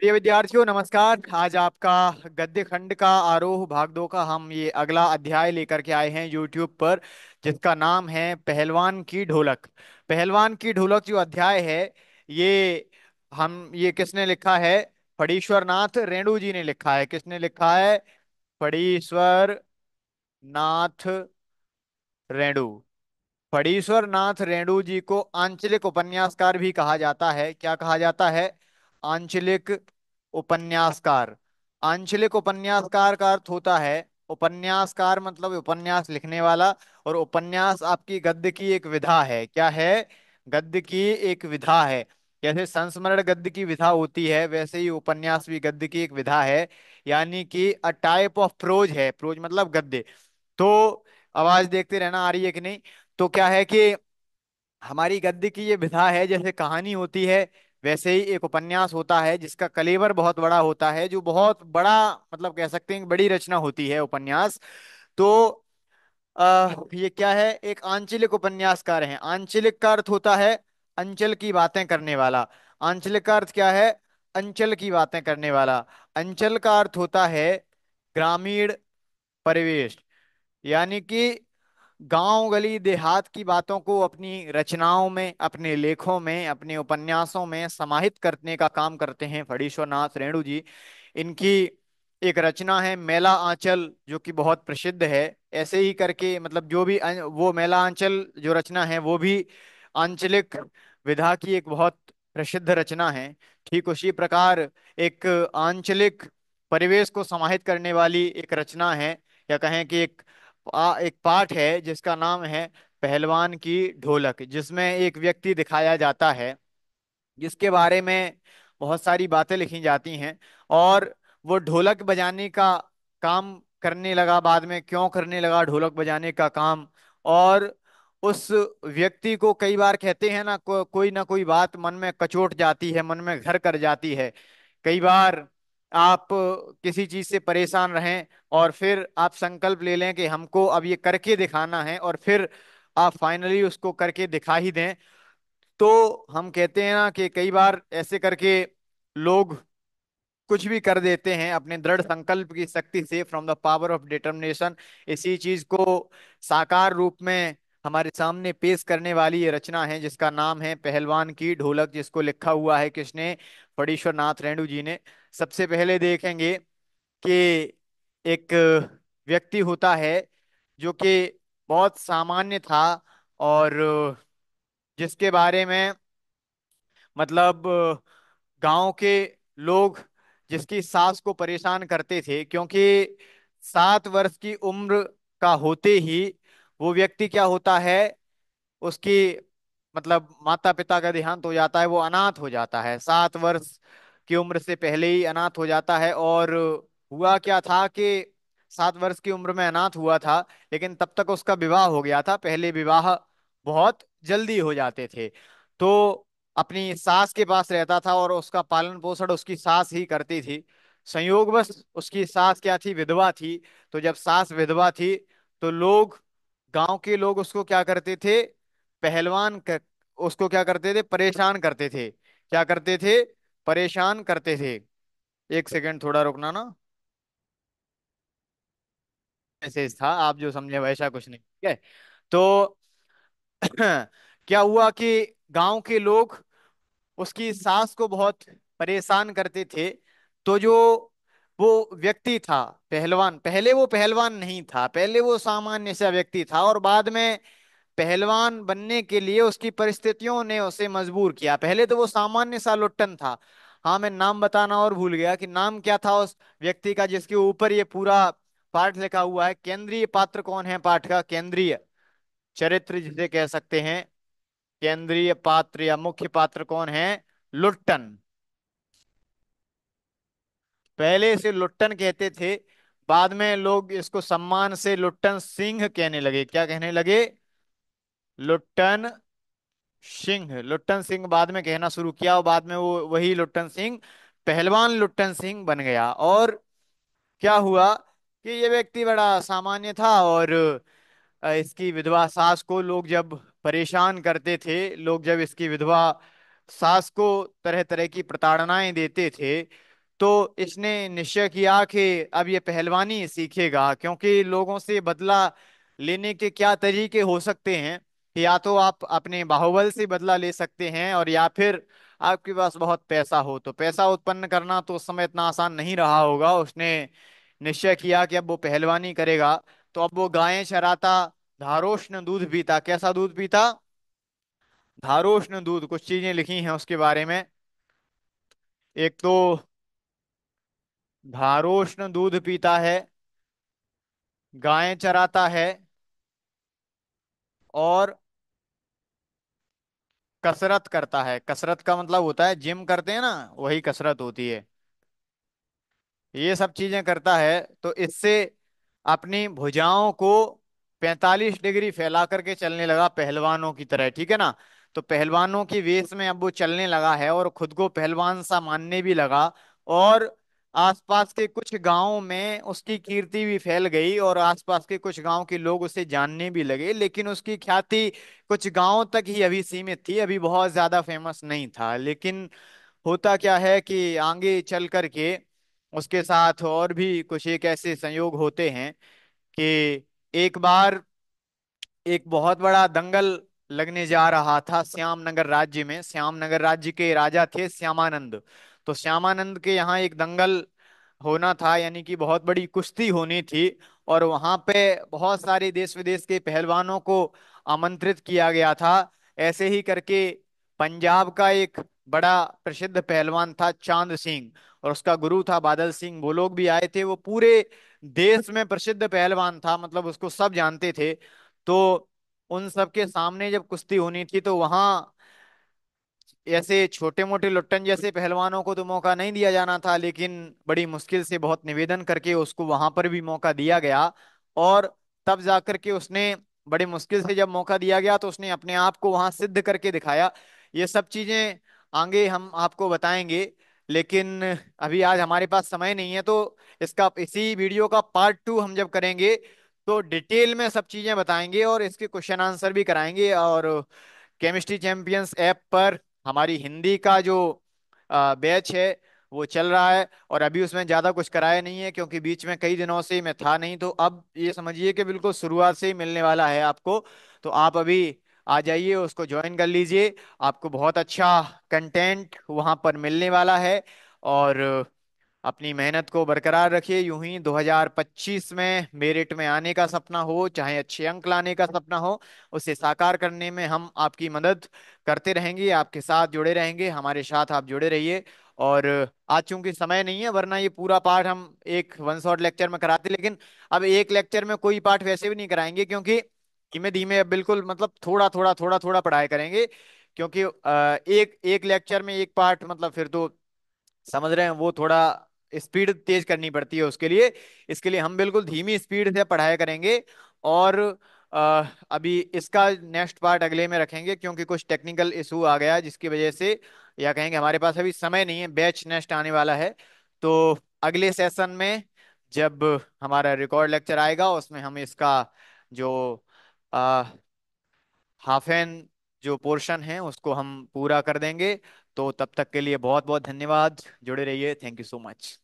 प्रिय विद्यार्थियों नमस्कार आज आपका गद्य खंड का आरोह भाग दो का हम ये अगला अध्याय लेकर के आए हैं यूट्यूब पर जिसका नाम है पहलवान की ढोलक पहलवान की ढोलक जो अध्याय है ये हम ये किसने लिखा है फड़ीश्वर नाथ रेणु जी ने लिखा है किसने लिखा है फड़ीश्वर नाथ रेणु फड़ीश्वर नाथ रेणु जी को आंचलिक उपन्यासकार भी कहा जाता है क्या कहा जाता है आंचलिक उपन्यासकार आंचलिक उपन्यासकार का अर्थ होता है उपन्यासकार मतलब उपन्यास लिखने वाला और उपन्यास आपकी गद्य की एक विधा है क्या है गद्य की एक विधा है जैसे संस्मरण गद्य की विधा होती है वैसे ही उपन्यास भी गद्य की एक विधा है यानी कि अ टाइप ऑफ प्रोज है प्रोज मतलब गद्य तो आवाज देखते रहना आ रही है कि नहीं तो क्या है कि हमारी गद्य की ये विधा है जैसे कहानी होती है वैसे ही एक उपन्यास होता है जिसका कलेवर बहुत बड़ा होता है जो बहुत बड़ा मतलब कह सकते हैं बड़ी रचना होती है उपन्यास तो आ, ये क्या है एक आंचलिक उपन्यासकार है आंचलिक का अर्थ होता है अंचल की बातें करने वाला आंचलिक का अर्थ क्या है अंचल की बातें करने वाला अंचल का अर्थ होता है ग्रामीण परिवेश यानी कि गांव गली देहात की बातों को अपनी रचनाओं में अपने लेखों में अपने उपन्यासों में समाहित करने का काम करते हैं फड़ीश्वरनाथ रेणु जी इनकी एक रचना है मेला आंचल जो कि बहुत प्रसिद्ध है ऐसे ही करके मतलब जो भी अं, वो मेला आंचल जो रचना है वो भी आंचलिक विधा की एक बहुत प्रसिद्ध रचना है ठीक उसी प्रकार एक आंचलिक परिवेश को समाहित करने वाली एक रचना है या कहें कि एक आ, एक पाठ है जिसका नाम है पहलवान की ढोलक जिसमें एक व्यक्ति दिखाया जाता है जिसके बारे में बहुत सारी बातें लिखी जाती हैं और वो ढोलक बजाने का काम करने लगा बाद में क्यों करने लगा ढोलक बजाने का काम और उस व्यक्ति को कई बार कहते हैं ना को, कोई ना कोई बात मन में कचोट जाती है मन में घर कर जाती है कई बार आप किसी चीज से परेशान रहें और फिर आप संकल्प ले लें कि हमको अब ये करके दिखाना है और फिर आप फाइनली उसको करके दिखा ही दें तो हम कहते हैं ना कि कई बार ऐसे करके लोग कुछ भी कर देते हैं अपने दृढ़ संकल्प की शक्ति से from the power of determination इसी चीज को साकार रूप में हमारे सामने पेश करने वाली ये रचना है जिसका नाम है पहलवान की ढोलक जिसको लिखा हुआ है किसने फड़ीश्वर नाथ रेणु जी ने सबसे पहले देखेंगे कि एक व्यक्ति होता है जो कि बहुत सामान्य था और जिसके बारे में मतलब गांव के लोग जिसकी सास को परेशान करते थे क्योंकि सात वर्ष की उम्र का होते ही वो व्यक्ति क्या होता है उसकी मतलब माता पिता का देहांत हो जाता है वो अनाथ हो जाता है सात वर्ष की उम्र से पहले ही अनाथ हो जाता है और हुआ क्या था कि सात वर्ष की उम्र में अनाथ हुआ था लेकिन तब तक उसका विवाह हो गया था पहले विवाह बहुत जल्दी हो जाते थे तो अपनी सास के पास रहता था और उसका पालन पोषण उसकी सास ही करती थी संयोग बस उसकी सास क्या थी विधवा थी तो जब सास विधवा थी तो लोग गांव के लोग उसको क्या करते थे पहलवान कर, उसको क्या करते थे परेशान करते थे क्या करते थे परेशान करते थे एक सेकंड थोड़ा रुकना ना मैसेज था आप जो समझे वैसा कुछ नहीं ठीक है तो क्या हुआ कि गांव के लोग उसकी सास को बहुत परेशान करते थे तो जो वो व्यक्ति था पहलवान पहले वो पहलवान नहीं था पहले वो सामान्य सा व्यक्ति था और बाद में पहलवान बनने के लिए उसकी परिस्थितियों ने उसे मजबूर किया पहले तो वो सामान्य सा लुट्टन था हाँ मैं नाम बताना और भूल गया कि नाम क्या था उस व्यक्ति का जिसके ऊपर ये पूरा पाठ लिखा हुआ है केंद्रीय पात्र कौन है पाठ का केंद्रीय चरित्र जिसे कह सकते हैं केंद्रीय पात्र या मुख्य पात्र कौन है लुट्टन पहले इसे लुट्टन कहते थे बाद में लोग इसको सम्मान से लुट्टन सिंह कहने लगे क्या कहने लगे लुट्टन सिंह लुट्टन सिंह बाद में कहना शुरू किया और बाद में वो वही लुट्टन सिंह पहलवान लुट्टन सिंह बन गया और क्या हुआ कि ये व्यक्ति बड़ा सामान्य था और इसकी विधवा सास को लोग जब परेशान करते थे लोग जब इसकी विधवा सास को तरह तरह की प्रताड़नाएं देते थे तो इसने निश्चय किया कि अब ये पहलवानी सीखेगा क्योंकि लोगों से बदला लेने के क्या तरीके हो सकते हैं या तो आप अपने बाहुबल से बदला ले सकते हैं और या फिर आपके पास बहुत पैसा हो तो पैसा उत्पन्न करना तो उस समय इतना आसान नहीं रहा होगा उसने निश्चय किया कि अब वो पहलवानी करेगा तो अब वो गायें चराता धारोष्ण दूध पीता कैसा दूध पीता धारोष्ण दूध कुछ चीजें लिखी हैं उसके बारे में एक तो धारोष्ण दूध पीता है गायें चराता है और कसरत करता है कसरत का मतलब होता है जिम करते हैं ना वही कसरत होती है ये सब चीजें करता है तो इससे अपनी भुजाओं को 45 डिग्री फैला करके चलने लगा पहलवानों की तरह ठीक है ना तो पहलवानों की वेश में अब वो चलने लगा है और खुद को पहलवान सा मानने भी लगा और आसपास के कुछ गांवों में उसकी कीर्ति भी फैल गई और आसपास के कुछ गांव के लोग उसे जानने भी लगे लेकिन उसकी ख्याति कुछ गांवों तक ही अभी सीमित थी अभी बहुत ज्यादा फेमस नहीं था लेकिन होता क्या है कि आगे चल कर के उसके साथ और भी कुछ एक ऐसे संयोग होते हैं कि एक बार एक बहुत बड़ा दंगल लगने जा रहा था श्याम नगर राज्य में श्याम नगर राज्य के राजा थे श्यामानंद तो श्यामानंद के यहाँ एक दंगल होना था यानी कि बहुत बड़ी कुश्ती होनी थी और वहां पे बहुत सारे देश विदेश के पहलवानों को आमंत्रित किया गया था ऐसे ही करके पंजाब का एक बड़ा प्रसिद्ध पहलवान था चांद सिंह और उसका गुरु था बादल सिंह वो लोग भी आए थे वो पूरे देश में प्रसिद्ध पहलवान था मतलब उसको सब जानते थे तो उन सबके सामने जब कुश्ती होनी थी तो वहाँ ऐसे छोटे मोटे लुट्टन जैसे पहलवानों को तो मौका नहीं दिया जाना था लेकिन बड़ी मुश्किल से बहुत निवेदन करके उसको वहां पर भी मौका दिया गया और तब जाकर के उसने बड़े मुश्किल से जब मौका दिया गया तो उसने अपने आप को वहां सिद्ध करके दिखाया ये सब चीजें आगे हम आपको बताएंगे लेकिन अभी आज हमारे पास समय नहीं है तो इसका इसी वीडियो का पार्ट टू हम जब करेंगे तो डिटेल में सब चीजें बताएंगे और इसके क्वेश्चन आंसर भी कराएंगे और केमिस्ट्री चैंपियंस ऐप पर हमारी हिंदी का जो बैच है वो चल रहा है और अभी उसमें ज़्यादा कुछ कराया नहीं है क्योंकि बीच में कई दिनों से मैं था नहीं तो अब ये समझिए कि बिल्कुल शुरुआत से ही मिलने वाला है आपको तो आप अभी आ जाइए उसको ज्वाइन कर लीजिए आपको बहुत अच्छा कंटेंट वहाँ पर मिलने वाला है और अपनी मेहनत को बरकरार रखिए यूं ही 2025 में मेरिट में आने का सपना हो चाहे अच्छे अंक लाने का सपना हो उसे साकार करने में हम आपकी मदद करते रहेंगे आपके साथ जुड़े रहेंगे हमारे साथ आप जुड़े रहिए और आज चूंकि समय नहीं है वरना ये पूरा पाठ हम एक वन शॉट लेक्चर में कराते लेकिन अब एक लेक्चर में कोई पाठ वैसे भी नहीं कराएंगे क्योंकि धीमे धीमे बिल्कुल मतलब थोड़ा थोड़ा थोड़ा थोड़ा पढ़ाई करेंगे क्योंकि एक एक लेक्चर में एक पार्ट मतलब फिर तो समझ रहे हैं वो थोड़ा स्पीड तेज करनी पड़ती है उसके लिए इसके लिए हम बिल्कुल धीमी स्पीड से पढ़ाया करेंगे और आ, अभी इसका नेक्स्ट पार्ट अगले में रखेंगे क्योंकि कुछ टेक्निकल इशू आ गया जिसकी वजह से या कहेंगे हमारे पास अभी समय नहीं है बैच नेक्स्ट आने वाला है तो अगले सेशन में जब हमारा रिकॉर्ड लेक्चर आएगा उसमें हम इसका जो हाफ एन जो पोर्शन है उसको हम पूरा कर देंगे तो तब तक के लिए बहुत बहुत धन्यवाद जुड़े रहिए थैंक यू सो मच